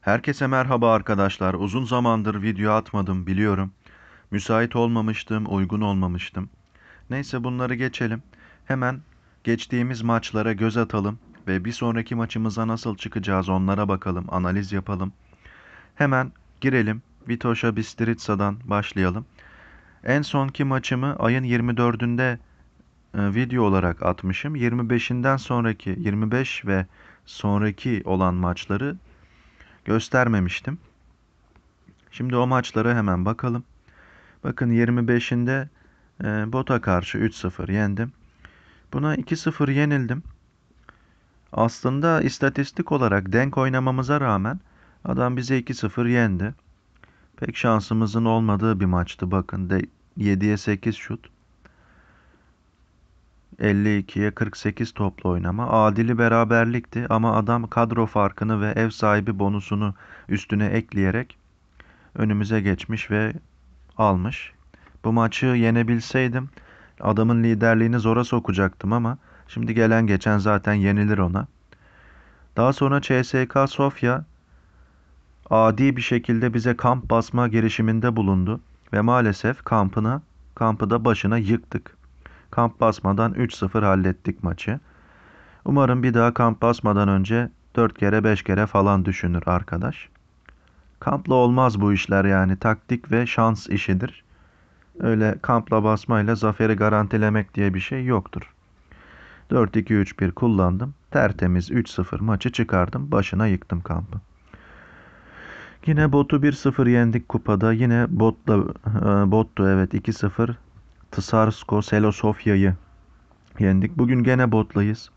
Herkese merhaba arkadaşlar. Uzun zamandır video atmadım biliyorum. Müsait olmamıştım, uygun olmamıştım. Neyse bunları geçelim. Hemen geçtiğimiz maçlara göz atalım ve bir sonraki maçımıza nasıl çıkacağız onlara bakalım, analiz yapalım. Hemen girelim. Vitoşa Bistritsa'dan başlayalım. En sonki maçımı ayın 24'ünde e, video olarak atmışım. 25'inden sonraki 25 ve sonraki olan maçları göstermemiştim. Şimdi o maçlara hemen bakalım. Bakın 25'inde e, Bota karşı 3-0 yendim. Buna 2-0 yenildim. Aslında istatistik olarak denk oynamamıza rağmen adam bize 2-0 yendi. Pek şansımızın olmadığı bir maçtı bakın. 7'ye 8 şut. 52'ye 48 toplu oynama adili beraberlikti ama adam kadro farkını ve ev sahibi bonusunu üstüne ekleyerek önümüze geçmiş ve almış. Bu maçı yenebilseydim adamın liderliğini zora sokacaktım ama şimdi gelen geçen zaten yenilir ona. Daha sonra CSK Sofya adi bir şekilde bize kamp basma girişiminde bulundu ve maalesef kampına kampı da başına yıktık kamp basmadan 3-0 hallettik maçı. Umarım bir daha kamp basmadan önce 4 kere 5 kere falan düşünür arkadaş. Kampla olmaz bu işler yani taktik ve şans işidir. Öyle kampla basmayla zaferi garantilemek diye bir şey yoktur. 4-2-3-1 kullandım. Tertemiz 3-0 maçı çıkardım. Başına yıktım kampı. Yine botu 1-0 yendik kupada. Yine botla e, bottu evet 2-0 Tsarsko Selosofya'yı yendik. Bugün gene Botlayız.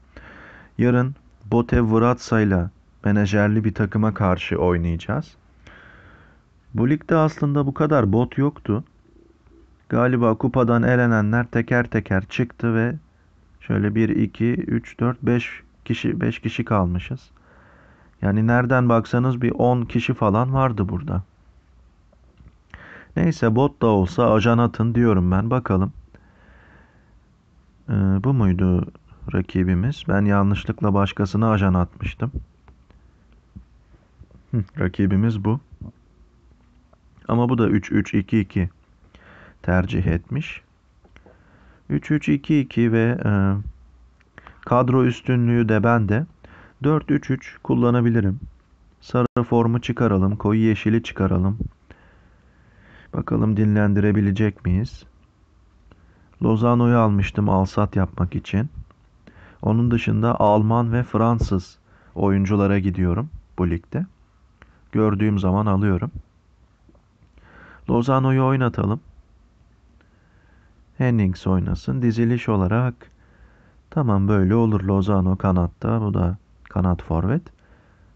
Yarın Bote Vratsa ile menajerli bir takıma karşı oynayacağız. Bu ligde aslında bu kadar bot yoktu. Galiba kupadan elenenler teker teker çıktı ve şöyle 1, 2, 3, 4, 5 kişi 5 kişi kalmışız. Yani nereden baksanız bir 10 kişi falan vardı burada. Neyse bot da olsa ajan atın diyorum ben bakalım. Ee, bu muydu rakibimiz? Ben yanlışlıkla başkasına ajan atmıştım. Hı, rakibimiz bu. Ama bu da 3-3-2-2 tercih etmiş. 3-3-2-2 ve e, kadro üstünlüğü de bende. 4-3-3 kullanabilirim. Sarı formu çıkaralım, koyu yeşili çıkaralım. Bakalım dinlendirebilecek miyiz? Lozano'yu almıştım alsat yapmak için. Onun dışında Alman ve Fransız oyunculara gidiyorum bu ligde. Gördüğüm zaman alıyorum. Lozano'yu oynatalım. Hennings oynasın. Diziliş olarak tamam böyle olur. Lozano kanatta. Bu da kanat forvet.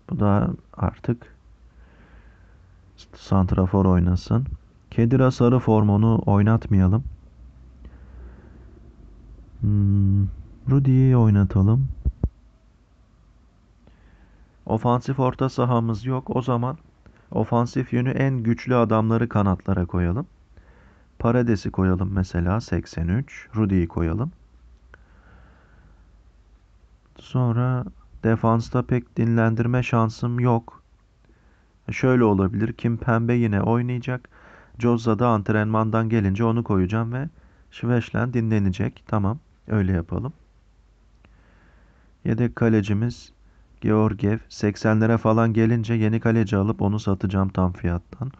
Bu da artık santrafor oynasın. Kedira sarı formonu oynatmayalım. Hmm, Rudy'yi oynatalım. Ofansif orta sahamız yok. O zaman ofansif yönü en güçlü adamları kanatlara koyalım. Parades'i koyalım mesela 83. Rudy'yi koyalım. Sonra defansta pek dinlendirme şansım yok. Şöyle olabilir. Kim pembe yine oynayacak. Cozza da antrenmandan gelince onu koyacağım ve Şveçlen dinlenecek. Tamam öyle yapalım. Yedek kalecimiz Georgiev 80'lere falan gelince yeni kaleci alıp onu satacağım tam fiyattan.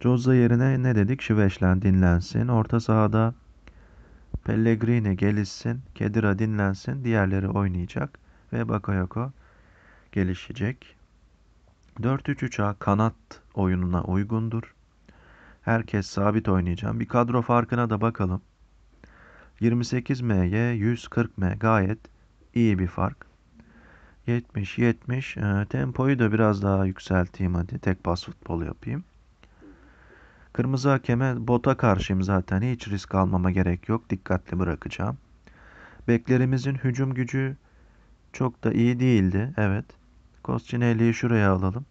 Cozza yerine ne dedik? Şiveşlen dinlensin. Orta sahada Pellegrini gelişsin. Kedira dinlensin. Diğerleri oynayacak. Ve Bakayoko gelişecek. 4-3-3'a kanat oyununa uygundur. Herkes sabit oynayacağım. Bir kadro farkına da bakalım. 28 MY 140 M gayet iyi bir fark. 70 70 e, tempoyu da biraz daha yükselteyim hadi tek pas futbol yapayım. Kırmızı hakeme bota karşıyım zaten hiç risk almama gerek yok dikkatli bırakacağım. Beklerimizin hücum gücü çok da iyi değildi evet. Kostinelli'yi şuraya alalım.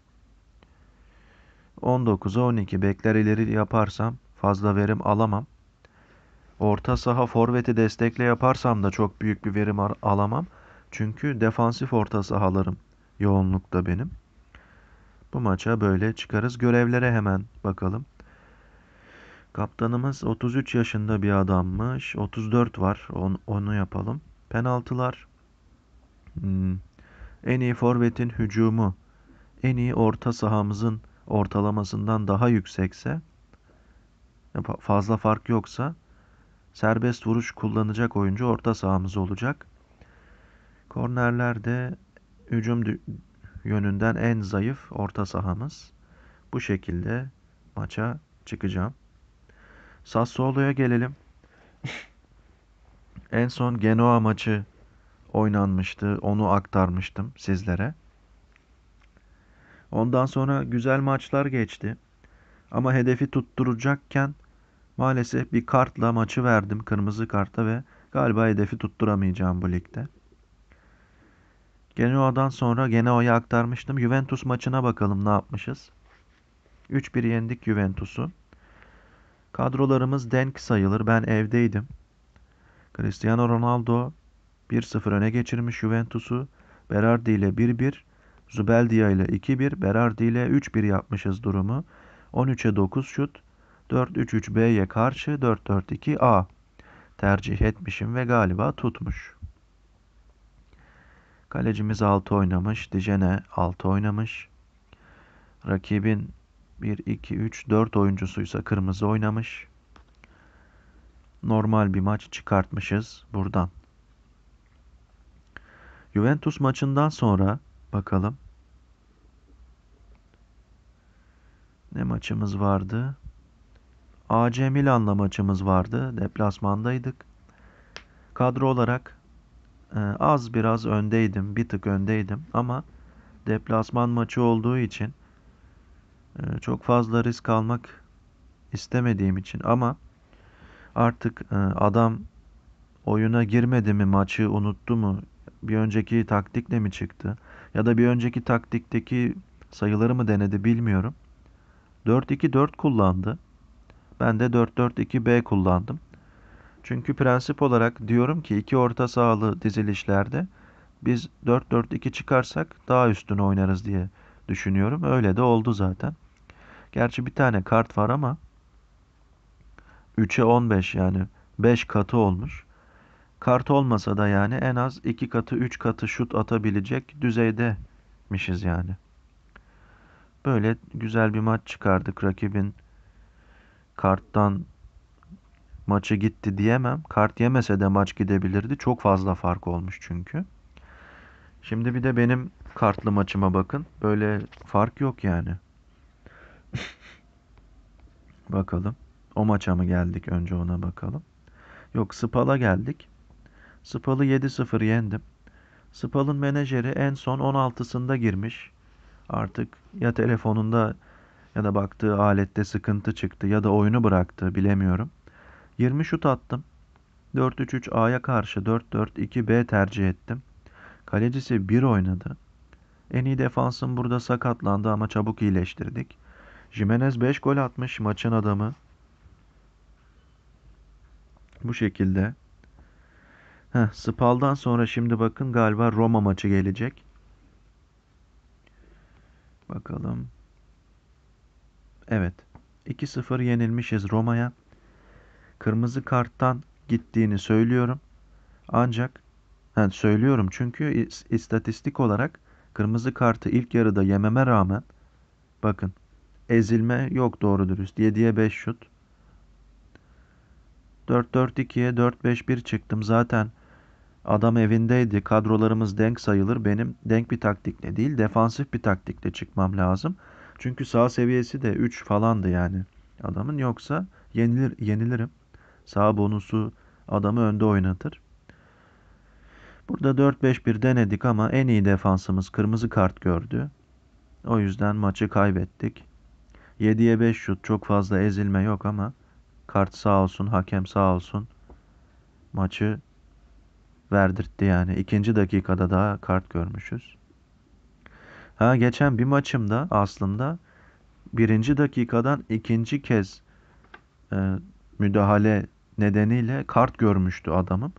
19'a 12 bekler ileri yaparsam fazla verim alamam. Orta saha forveti destekle yaparsam da çok büyük bir verim alamam. Çünkü defansif orta sahalarım yoğunlukta benim. Bu maça böyle çıkarız. Görevlere hemen bakalım. Kaptanımız 33 yaşında bir adammış. 34 var. On, onu yapalım. Penaltılar. Hmm. En iyi forvetin hücumu. En iyi orta sahamızın ortalamasından daha yüksekse fazla fark yoksa serbest vuruş kullanacak oyuncu orta sahamız olacak. Kornerlerde hücum yönünden en zayıf orta sahamız. Bu şekilde maça çıkacağım. Sassuolo'ya gelelim. en son Genoa maçı oynanmıştı. Onu aktarmıştım sizlere. Ondan sonra güzel maçlar geçti. Ama hedefi tutturacakken maalesef bir kartla maçı verdim kırmızı karta ve galiba hedefi tutturamayacağım bu ligde. Genoa'dan sonra Genoa'ya aktarmıştım. Juventus maçına bakalım ne yapmışız. 3-1 yendik Juventus'u. Kadrolarımız denk sayılır. Ben evdeydim. Cristiano Ronaldo 1-0 öne geçirmiş Juventus'u. Berardi ile 1-1. Zubeldia ile 2-1, Berardi ile 3-1 yapmışız durumu. 13'e 9 şut, 4-3-3-B'ye karşı 4-4-2-A tercih etmişim ve galiba tutmuş. Kalecimiz 6 oynamış, Dijene 6 oynamış. Rakibin 1, 2, 3, 4 oyuncusuysa kırmızı oynamış. Normal bir maç çıkartmışız buradan. Juventus maçından sonra bakalım. ne maçımız vardı? AC Milan'la maçımız vardı. Deplasmandaydık. Kadro olarak e, az biraz öndeydim. Bir tık öndeydim ama deplasman maçı olduğu için e, çok fazla risk almak istemediğim için ama artık e, adam oyuna girmedi mi maçı unuttu mu bir önceki taktikle mi çıktı ya da bir önceki taktikteki sayıları mı denedi bilmiyorum. 4-2-4 kullandı. Ben de 4-4-2-B kullandım. Çünkü prensip olarak diyorum ki iki orta sahalı dizilişlerde biz 4-4-2 çıkarsak daha üstüne oynarız diye düşünüyorum. Öyle de oldu zaten. Gerçi bir tane kart var ama 3'e 15 yani 5 katı olmuş. Kart olmasa da yani en az 2 katı 3 katı şut atabilecek düzeydemişiz yani. Böyle güzel bir maç çıkardık. Rakibin karttan maçı gitti diyemem. Kart yemese de maç gidebilirdi. Çok fazla fark olmuş çünkü. Şimdi bir de benim kartlı maçıma bakın. Böyle fark yok yani. bakalım. O maça mı geldik? Önce ona bakalım. Yok Spal'a geldik. Spal'ı 7-0 yendim. Spal'ın menajeri en son 16'sında girmiş artık ya telefonunda ya da baktığı alette sıkıntı çıktı ya da oyunu bıraktı bilemiyorum. 20 şut attım. 4-3-3-A'ya karşı 4-4-2-B tercih ettim. Kalecisi 1 oynadı. En iyi defansım burada sakatlandı ama çabuk iyileştirdik. Jimenez 5 gol atmış maçın adamı. Bu şekilde. Heh, Spal'dan sonra şimdi bakın galiba Roma maçı gelecek. Bakalım. Evet. 2-0 yenilmişiz Roma'ya. Kırmızı karttan gittiğini söylüyorum. Ancak yani söylüyorum çünkü istatistik olarak kırmızı kartı ilk yarıda yememe rağmen bakın ezilme yok doğru dürüst. 7'ye 5 şut. 4-4-2'ye 4-5-1 çıktım zaten. Adam evindeydi. Kadrolarımız denk sayılır. Benim denk bir taktikle değil defansif bir taktikle çıkmam lazım. Çünkü sağ seviyesi de 3 falandı yani. Adamın yoksa yenilir, yenilirim. Sağ bonusu adamı önde oynatır. Burada 4-5-1 denedik ama en iyi defansımız kırmızı kart gördü. O yüzden maçı kaybettik. 7'ye 5 şut çok fazla ezilme yok ama kart sağ olsun, hakem sağ olsun. Maçı verdirtti yani. İkinci dakikada daha kart görmüşüz. Ha geçen bir maçımda aslında birinci dakikadan ikinci kez e, müdahale nedeniyle kart görmüştü adamım.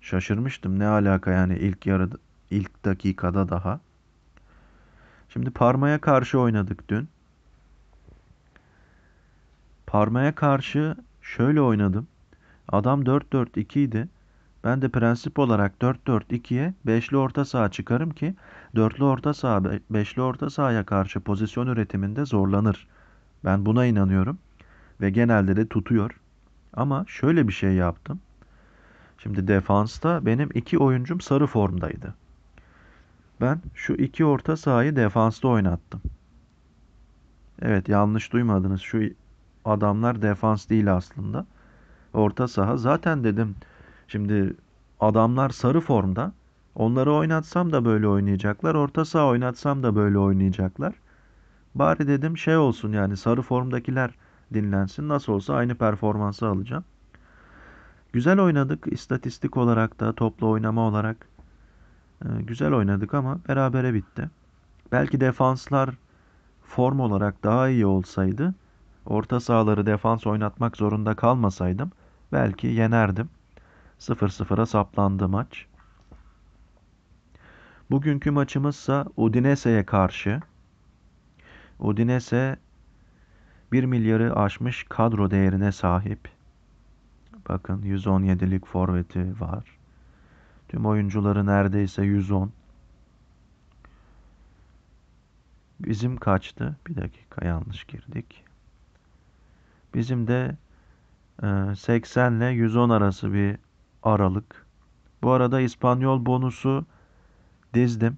Şaşırmıştım ne alaka yani ilk yarı ilk dakikada daha. Şimdi Parma'ya karşı oynadık dün. Parma'ya karşı şöyle oynadım. Adam 4-4-2 idi. Ben de prensip olarak 4-4-2'ye 5'li orta saha çıkarım ki dörtlü orta saha 5'li orta sahaya karşı pozisyon üretiminde zorlanır. Ben buna inanıyorum ve genelde de tutuyor. Ama şöyle bir şey yaptım. Şimdi defansta benim iki oyuncum sarı formdaydı. Ben şu iki orta sahayı defansta oynattım. Evet yanlış duymadınız. Şu adamlar defans değil aslında. Orta saha zaten dedim Şimdi adamlar sarı formda. Onları oynatsam da böyle oynayacaklar. Orta saha oynatsam da böyle oynayacaklar. Bari dedim şey olsun yani sarı formdakiler dinlensin. Nasıl olsa aynı performansı alacağım. Güzel oynadık istatistik olarak da toplu oynama olarak. Ee, güzel oynadık ama berabere bitti. Belki defanslar form olarak daha iyi olsaydı, orta sahaları defans oynatmak zorunda kalmasaydım belki yenerdim. 0-0'a saplandı maç. Bugünkü maçımızsa Udinese'ye karşı. Udinese 1 milyarı aşmış kadro değerine sahip. Bakın 117'lik forveti var. Tüm oyuncuları neredeyse 110. Bizim kaçtı? Bir dakika yanlış girdik. Bizim de 80 ile 110 arası bir Aralık. Bu arada İspanyol bonusu dizdim.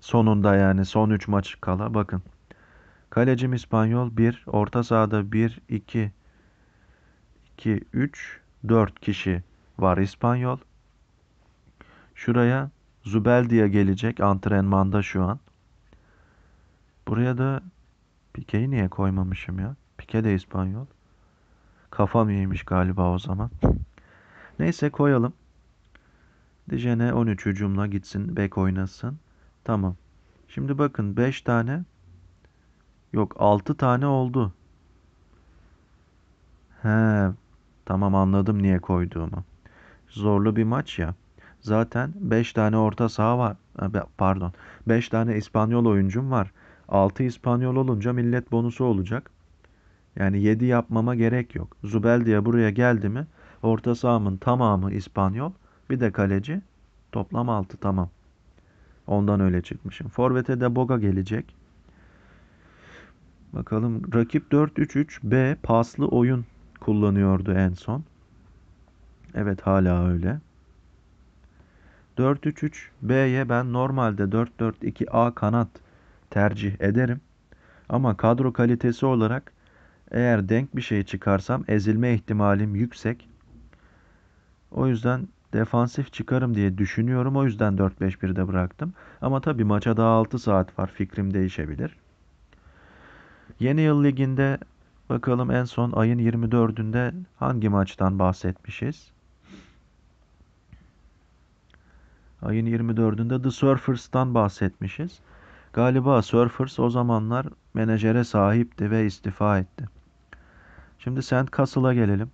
Sonunda yani son 3 maç kala bakın. Kalecim İspanyol 1, orta sahada 1, 2, 2, 3, 4 kişi var İspanyol. Şuraya Zubeldia gelecek antrenmanda şu an. Buraya da Pike'yi niye koymamışım ya? Pike de İspanyol. Kafam yemiş galiba o zaman. Neyse koyalım. Dijene 13 hücumla gitsin. Bek oynasın. Tamam. Şimdi bakın 5 tane yok 6 tane oldu. He tamam anladım niye koyduğumu. Zorlu bir maç ya. Zaten 5 tane orta saha var. Pardon. 5 tane İspanyol oyuncum var. 6 İspanyol olunca millet bonusu olacak. Yani 7 yapmama gerek yok. Zubel diye buraya geldi mi Orta sahamın tamamı İspanyol. Bir de kaleci. Toplam 6 tamam. Ondan öyle çıkmışım. Forvet'e de Boga gelecek. Bakalım rakip 4-3-3-B paslı oyun kullanıyordu en son. Evet hala öyle. 4-3-3-B'ye ben normalde 4-4-2-A kanat tercih ederim. Ama kadro kalitesi olarak eğer denk bir şey çıkarsam ezilme ihtimalim yüksek. O yüzden defansif çıkarım diye düşünüyorum. O yüzden 4-5-1'de bıraktım. Ama tabii maça daha 6 saat var. Fikrim değişebilir. Yeni yıl liginde bakalım en son ayın 24'ünde hangi maçtan bahsetmişiz? Ayın 24'ünde The Surfers'tan bahsetmişiz. Galiba Surfers o zamanlar menajere sahipti ve istifa etti. Şimdi Sand Castle'a gelelim.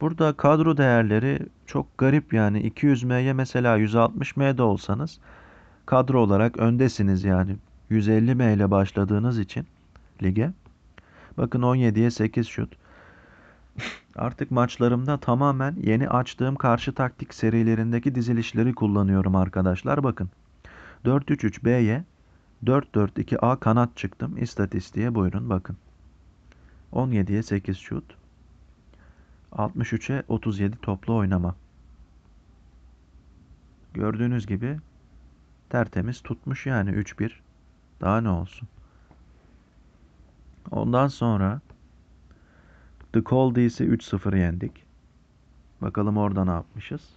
Burada kadro değerleri çok garip yani 200M'ye mesela 160M'de olsanız kadro olarak öndesiniz yani 150M ile başladığınız için lige. Bakın 17'ye 8 şut. Artık maçlarımda tamamen yeni açtığım karşı taktik serilerindeki dizilişleri kullanıyorum arkadaşlar. Bakın 4-3-3-B'ye 4-4-2-A kanat çıktım. İstatistiğe buyurun bakın. 17'ye 8 şut. 63'e 37 toplu oynama. Gördüğünüz gibi tertemiz tutmuş yani 3-1. Daha ne olsun. Ondan sonra The Coldies'i 3-0 yendik. Bakalım orada ne yapmışız.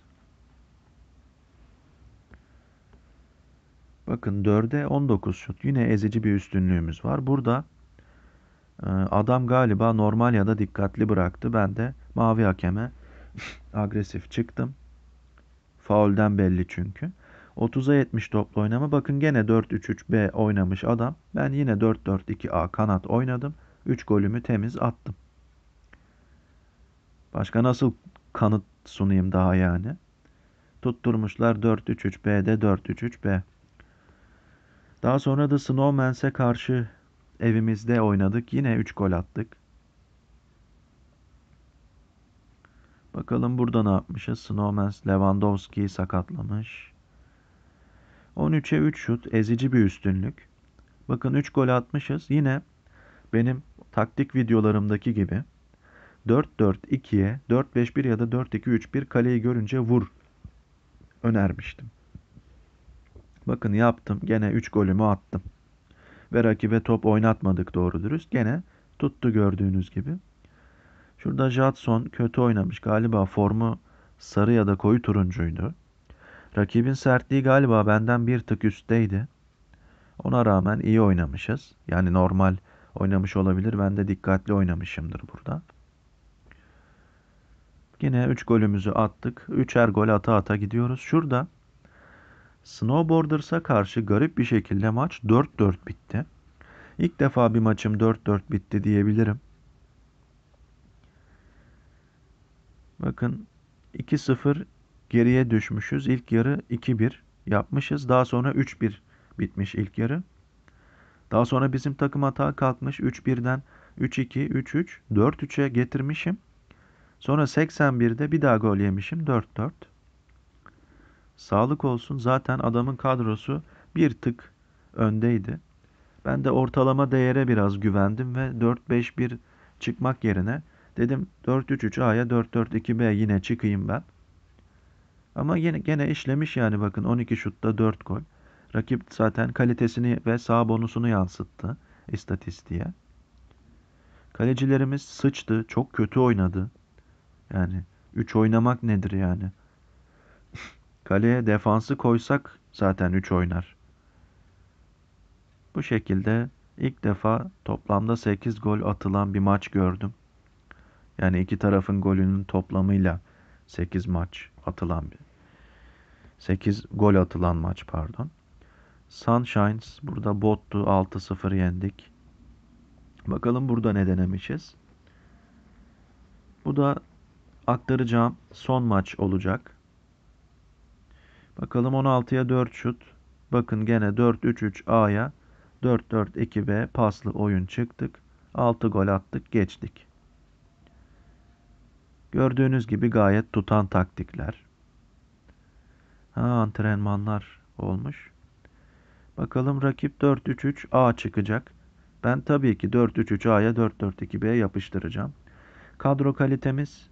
Bakın 4'e 19 şut. Yine ezici bir üstünlüğümüz var. Burada ee, adam galiba normal ya da dikkatli bıraktı. Ben de mavi hakeme agresif çıktım. Faulden belli çünkü. 30'a 70 toplu oynama. Bakın gene 4-3-3-B oynamış adam. Ben yine 4-4-2-A kanat oynadım. 3 golümü temiz attım. Başka nasıl kanıt sunayım daha yani? Tutturmuşlar 4-3-3-B'de 4-3-3-B. Daha sonra da Snowman'se karşı Evimizde oynadık. Yine 3 gol attık. Bakalım burada ne yapmışız? Snowmans Lewandowski'yi sakatlamış. 13'e 3 şut. Ezici bir üstünlük. Bakın 3 gol atmışız. Yine benim taktik videolarımdaki gibi 4-4-2'ye 4-5-1 ya da 4-2-3-1 kaleyi görünce vur önermiştim. Bakın yaptım. Gene 3 golümü attım ve rakibe top oynatmadık doğru dürüst. Gene tuttu gördüğünüz gibi. Şurada Jadson kötü oynamış. Galiba formu sarı ya da koyu turuncuydu. Rakibin sertliği galiba benden bir tık üstteydi. Ona rağmen iyi oynamışız. Yani normal oynamış olabilir. Ben de dikkatli oynamışımdır burada. Yine 3 golümüzü attık. 3'er gol ata ata gidiyoruz. Şurada Snowboarders'a karşı garip bir şekilde maç 4-4 bitti. İlk defa bir maçım 4-4 bitti diyebilirim. Bakın 2-0 geriye düşmüşüz. İlk yarı 2-1 yapmışız. Daha sonra 3-1 bitmiş ilk yarı. Daha sonra bizim takım hata kalkmış. 3-1'den 3-2, 3-3, 4-3'e getirmişim. Sonra 81'de bir daha gol yemişim. 4-4. Sağlık olsun zaten adamın kadrosu bir tık öndeydi. Ben de ortalama değere biraz güvendim ve 4-5-1 çıkmak yerine dedim 4-3-3-A'ya 4-4-2-B yine çıkayım ben. Ama yine gene işlemiş yani bakın 12 şutta 4 gol. Rakip zaten kalitesini ve sağ bonusunu yansıttı istatistiğe. Kalecilerimiz sıçtı, çok kötü oynadı. Yani 3 oynamak nedir yani? Kaleye defansı koysak zaten 3 oynar. Bu şekilde ilk defa toplamda 8 gol atılan bir maç gördüm. Yani iki tarafın golünün toplamıyla 8 maç atılan bir 8 gol atılan maç pardon. Sunshines burada bottu 6-0 yendik. Bakalım burada ne denemişiz. Bu da aktaracağım son maç olacak. Bakalım 16'ya 4 şut. Bakın gene 4-3-3 A'ya 4-4-2B paslı oyun çıktık. 6 gol attık geçtik. Gördüğünüz gibi gayet tutan taktikler. Ha, antrenmanlar olmuş. Bakalım rakip 4-3-3-A çıkacak. Ben tabii ki 4-3-3-A'ya 4-4-2-B'ye yapıştıracağım. Kadro kalitemiz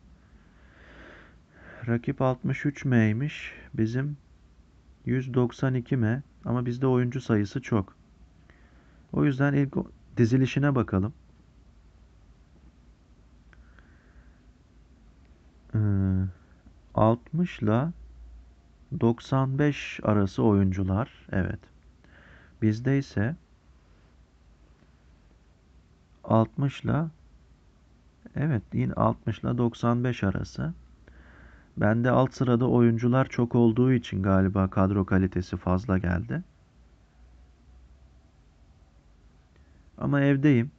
rakip 63M'ymiş. Bizim 192 mi? Ama bizde oyuncu sayısı çok. O yüzden ilk dizilişine bakalım. Ee, 60 ile 95 arası oyuncular. Evet. Bizde ise 60 ile evet yine 60 ile 95 arası. Bende alt sırada oyuncular çok olduğu için galiba kadro kalitesi fazla geldi. Ama evdeyim.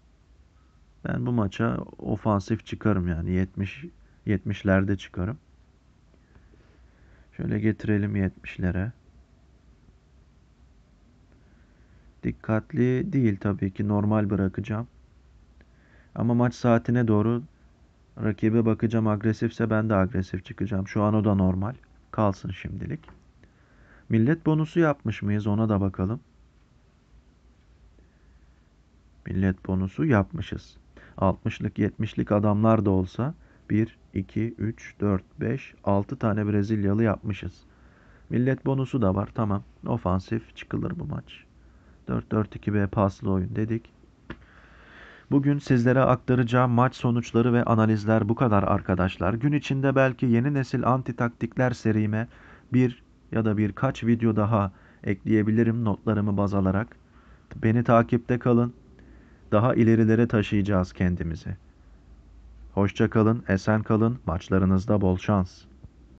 Ben bu maça ofansif çıkarım yani 70 70'lerde çıkarım. Şöyle getirelim 70'lere. Dikkatli değil tabii ki normal bırakacağım. Ama maç saatine doğru Rakibe bakacağım agresifse ben de agresif çıkacağım. Şu an o da normal. Kalsın şimdilik. Millet bonusu yapmış mıyız ona da bakalım. Millet bonusu yapmışız. 60'lık 70'lik adamlar da olsa 1, 2, 3, 4, 5, 6 tane Brezilyalı yapmışız. Millet bonusu da var tamam. Ofansif çıkılır bu maç. 4-4-2B paslı oyun dedik. Bugün sizlere aktaracağım maç sonuçları ve analizler bu kadar arkadaşlar. Gün içinde belki yeni nesil anti taktikler serime bir ya da birkaç video daha ekleyebilirim notlarımı baz alarak. Beni takipte kalın. Daha ilerilere taşıyacağız kendimizi. Hoşça kalın, esen kalın, maçlarınızda bol şans.